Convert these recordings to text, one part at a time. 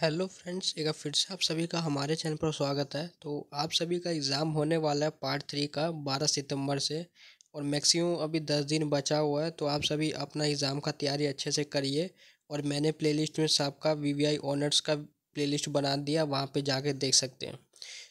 hello friends एक फिर से आप सभी का हमारे चैनल पर स्वागत है तो आप सभी का एग्ज़ाम होने वाला है पार्ट थ्री का बारह सितंबर से और मैक्सिमम अभी दस दिन बचा हुआ है तो आप सभी अपना एग्ज़ाम का तैयारी अच्छे से करिए और मैंने प्लेलिस्ट में सबका वी वी आई ऑनर्स का प्लेलिस्ट बना दिया वहाँ पर जाके देख सकते हैं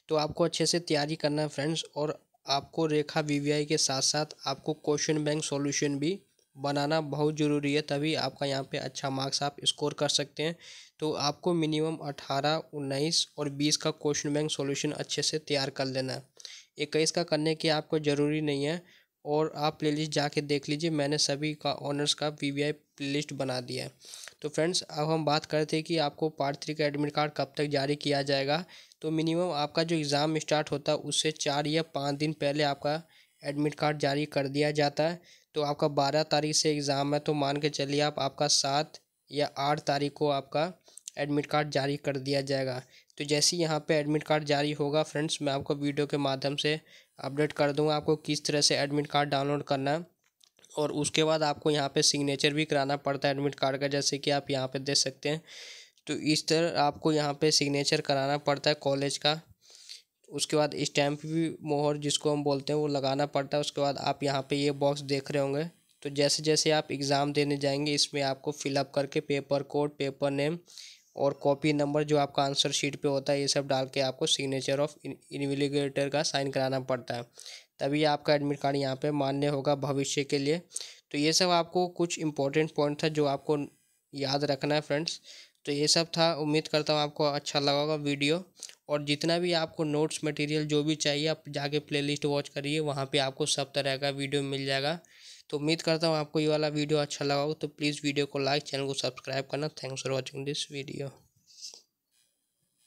तो आपको अच्छे से तैयारी करना है फ्रेंड्स और आपको रेखा वी के साथ साथ आपको क्वेश्चन बैंक सोल्यूशन भी बनाना बहुत ज़रूरी है तभी आपका यहाँ पे अच्छा मार्क्स आप स्कोर कर सकते हैं तो आपको मिनिमम अठारह उन्नीस और बीस का क्वेश्चन बैंक सॉल्यूशन अच्छे से तैयार कर लेना है इक्कीस का करने की आपको ज़रूरी नहीं है और आप प्ले लिस्ट जाके देख लीजिए मैंने सभी का ऑनर्स का वी वी प्लेलिस्ट बना दिया है तो फ्रेंड्स अब हम बात करते हैं कि आपको पार्ट थ्री का एडमिट कार्ड कब तक जारी किया जाएगा तो मिनिमम आपका जो एग्ज़ाम स्टार्ट होता है उससे चार या पाँच दिन पहले आपका एडमिट कार्ड जारी कर दिया जाता है तो आपका बारह तारीख से एग्ज़ाम है तो मान के चलिए आप आपका सात या आठ तारीख को आपका एडमिट कार्ड जारी कर दिया जाएगा तो जैसे ही यहाँ पे एडमिट कार्ड जारी होगा फ्रेंड्स मैं आपको वीडियो के माध्यम से अपडेट कर दूँगा आपको किस तरह से एडमिट कार्ड डाउनलोड करना है और उसके बाद आपको यहाँ पे सिग्नेचर भी कराना पड़ता है एडमिट कार्ड का जैसे कि आप यहाँ पे देख सकते हैं तो इस तरह आपको यहाँ पे सिग्नेचर कराना पड़ता है कॉलेज का उसके बाद स्टैम्प भी मोहर जिसको हम बोलते हैं वो लगाना पड़ता है उसके बाद आप यहाँ पे ये बॉक्स देख रहे होंगे तो जैसे जैसे आप एग्ज़ाम देने जाएंगे इसमें आपको फिलअप करके पेपर कोड पेपर नेम और कॉपी नंबर जो आपका आंसर शीट पे होता है ये सब डाल के आपको सिग्नेचर ऑफ इन्विगेटर का साइन कराना पड़ता है तभी आपका एडमिट कार्ड यहाँ पर मान्य होगा भविष्य के लिए तो ये सब आपको कुछ इंपॉर्टेंट पॉइंट था जो आपको याद रखना है फ्रेंड्स तो ये सब था उम्मीद करता हूँ आपको अच्छा लगा होगा वीडियो और जितना भी आपको नोट्स मटेरियल जो भी चाहिए आप जाके प्लेलिस्ट वॉच करिए वहाँ पे आपको सब तरह का वीडियो मिल जाएगा तो उम्मीद करता हूँ आपको ये वाला वीडियो अच्छा लगा हो तो प्लीज़ वीडियो को लाइक चैनल को सब्सक्राइब करना thanks for watching this video